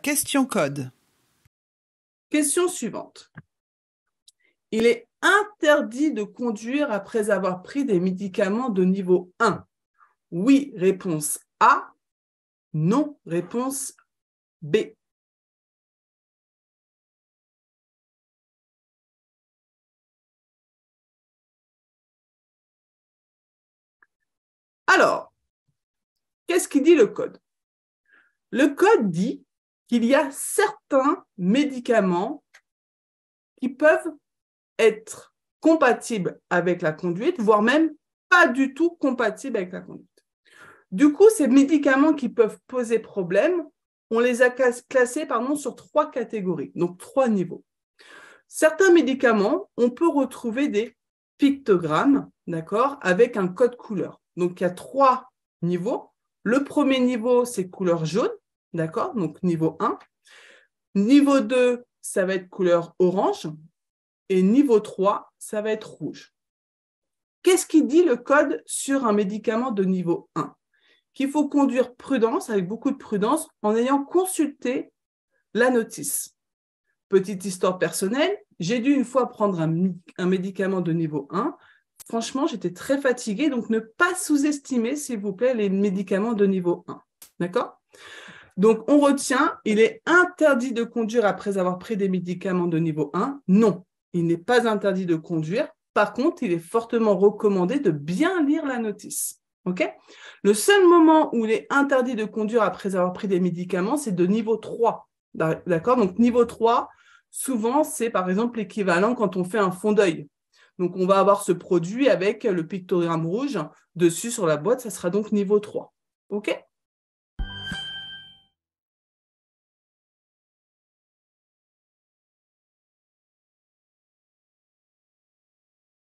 Question code. Question suivante. Il est interdit de conduire après avoir pris des médicaments de niveau 1. Oui, réponse A. Non, réponse B. Alors, qu'est-ce qui dit le code Le code dit il y a certains médicaments qui peuvent être compatibles avec la conduite, voire même pas du tout compatibles avec la conduite. Du coup, ces médicaments qui peuvent poser problème, on les a classés pardon, sur trois catégories, donc trois niveaux. Certains médicaments, on peut retrouver des pictogrammes, d'accord, avec un code couleur. Donc, il y a trois niveaux. Le premier niveau, c'est couleur jaune. D'accord Donc niveau 1. Niveau 2, ça va être couleur orange. Et niveau 3, ça va être rouge. Qu'est-ce qui dit le code sur un médicament de niveau 1 Qu'il faut conduire prudence, avec beaucoup de prudence, en ayant consulté la notice. Petite histoire personnelle, j'ai dû une fois prendre un, un médicament de niveau 1. Franchement, j'étais très fatiguée, donc ne pas sous-estimer, s'il vous plaît, les médicaments de niveau 1. D'accord donc, on retient, il est interdit de conduire après avoir pris des médicaments de niveau 1. Non, il n'est pas interdit de conduire. Par contre, il est fortement recommandé de bien lire la notice. OK le seul moment où il est interdit de conduire après avoir pris des médicaments, c'est de niveau 3. D'accord Donc, niveau 3, souvent, c'est par exemple l'équivalent quand on fait un fond d'œil. Donc, on va avoir ce produit avec le pictogramme rouge dessus sur la boîte. Ça sera donc niveau 3. OK